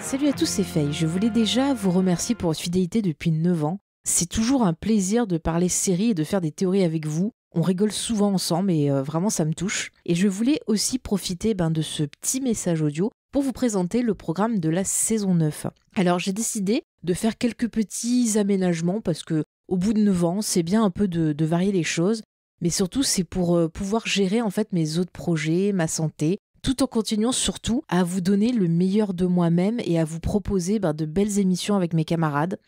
Salut à tous, c'est Faye. Je voulais déjà vous remercier pour votre fidélité depuis 9 ans. C'est toujours un plaisir de parler série et de faire des théories avec vous. On rigole souvent ensemble et euh, vraiment ça me touche. Et je voulais aussi profiter ben, de ce petit message audio pour vous présenter le programme de la saison 9. Alors j'ai décidé de faire quelques petits aménagements parce que au bout de 9 ans, c'est bien un peu de, varier les choses, mais surtout c'est pour euh, pouvoir gérer en fait mes autres projets, ma santé, tout en continuant surtout à vous donner le meilleur de moi-même et à vous proposer ben, de belles émissions avec mes camarades.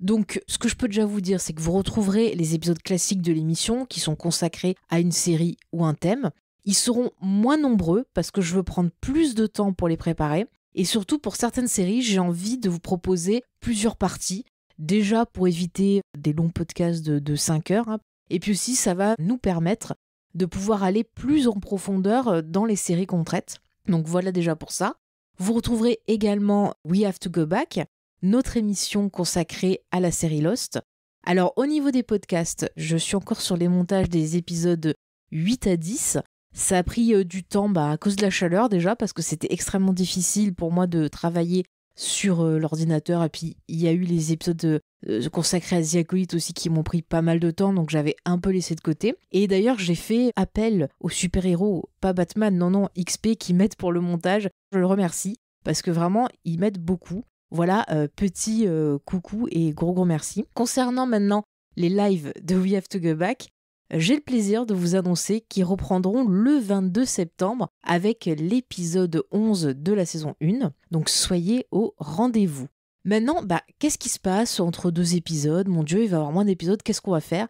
Donc ce que je peux déjà vous dire, c'est que vous retrouverez les épisodes classiques de l'émission qui sont consacrés à une série ou un thème. Ils seront moins nombreux parce que je veux prendre plus de temps pour les préparer. Et surtout pour certaines séries, j'ai envie de vous proposer plusieurs parties Déjà pour éviter des longs podcasts de, 5 heures. Hein. Et puis aussi, ça va nous permettre de pouvoir aller plus en profondeur euh, dans les séries qu'on traite. Donc voilà déjà pour ça. Vous retrouverez également We Have to Go Back, notre émission consacrée à la série Lost. Alors au niveau des podcasts, je suis encore sur les montages des épisodes 8 à 10. Ça a pris euh, du temps bah, à cause de la chaleur déjà, parce que c'était extrêmement difficile pour moi de travailler sur euh, l'ordinateur. Et puis, il y a eu les épisodes euh, consacrés à Ziacolite aussi qui m'ont pris pas mal de temps, donc j'avais un peu laissé de côté. Et d'ailleurs, j'ai fait appel au super-héros, pas Batman, non, non, XP, qui m'aident pour le montage. Je le remercie, parce que vraiment, ils m'aident beaucoup. Voilà, euh, petit coucou et gros gros merci. Concernant maintenant les lives de We Have to Go Back, j'ai le plaisir de vous annoncer qu'ils reprendront le 22 septembre avec l'épisode 11 de la saison 1. Donc soyez au rendez-vous. Maintenant, bah, qu'est-ce qui se passe entre deux épisodes Mon Dieu, il va y avoir moins d'épisodes, qu'est-ce qu'on va faire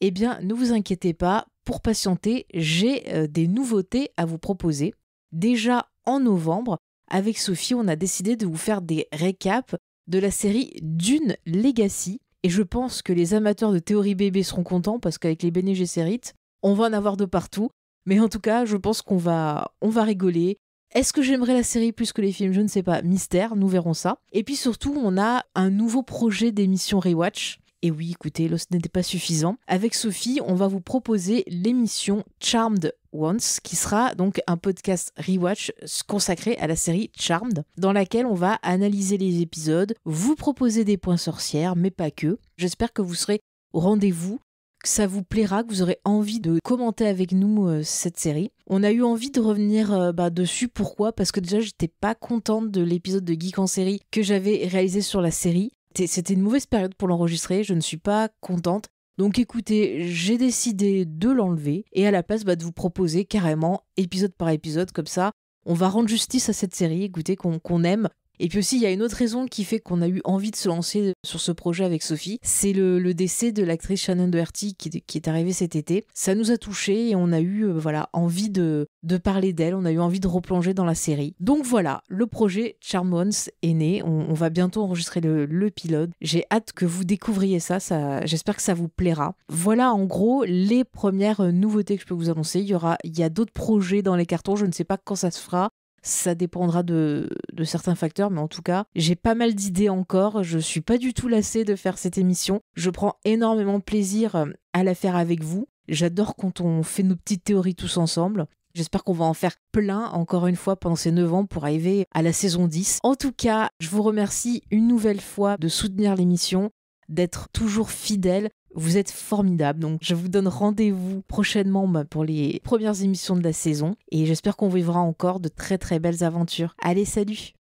Eh bien, ne vous inquiétez pas, pour patienter, j'ai euh, des nouveautés à vous proposer. Déjà en novembre, avec Sophie, on a décidé de vous faire des récaps de la série Dune Legacy. Et je pense que les amateurs de théorie bébé seront contents parce qu'avec les Bene Gesserit, on va en avoir de partout. Mais en tout cas, je pense qu'on va, on va rigoler. Est-ce que j'aimerais la série plus que les films Je ne sais pas. Mystère, nous verrons ça. Et puis surtout, on a un nouveau projet d'émission Rewatch et oui, écoutez, ce n'était pas suffisant. Avec Sophie, on va vous proposer l'émission Charmed Once, qui sera donc un podcast rewatch consacré à la série Charmed, dans laquelle on va analyser les épisodes, vous proposer des points sorcières, mais pas que. J'espère que vous serez au rendez-vous que ça vous plaira, que vous aurez envie de commenter avec nous euh, cette série. On a eu envie de revenir euh, bah, dessus. Pourquoi Parce que déjà, j'étais pas contente de l'épisode de Geek en série que j'avais réalisé sur la série. C'était une mauvaise période pour l'enregistrer, je ne suis pas contente. Donc écoutez, j'ai décidé de l'enlever et à la place bah, de vous proposer carrément épisode par épisode comme ça. On va rendre justice à cette série, écoutez, qu'on aime, et puis aussi, il y a une autre raison qui fait qu'on a eu envie de se lancer sur ce projet avec Sophie, c'est le, décès de l'actrice Shannon Doherty qui, est arrivée cet été. Ça nous a touchés et on a eu euh, voilà envie de, de parler d'elle, on a eu envie de replonger dans la série. Donc voilà, le projet Charmons est né. On, va bientôt enregistrer le, pilote. J'ai hâte que vous découvriez ça, ça j'espère que ça vous plaira. Voilà en gros les premières nouveautés que je peux vous annoncer. Il y aura, il y a d'autres projets dans les cartons, je ne sais pas quand ça se fera. Ça dépendra de, certains facteurs, mais en tout cas, j'ai pas mal d'idées encore. Je suis pas du tout lassée de faire cette émission. Je prends énormément plaisir euh, à la faire avec vous. J'adore quand on fait nos petites théories tous ensemble. J'espère qu'on va en faire plein encore une fois pendant ces 9 ans pour arriver à la saison 10. En tout cas, je vous remercie une nouvelle fois de soutenir l'émission, d'être toujours fidèle. Vous êtes formidable. Donc, je vous donne rendez-vous prochainement bah, pour les premières émissions de la saison. Et j'espère qu'on vivra encore de très très belles aventures. Allez, salut!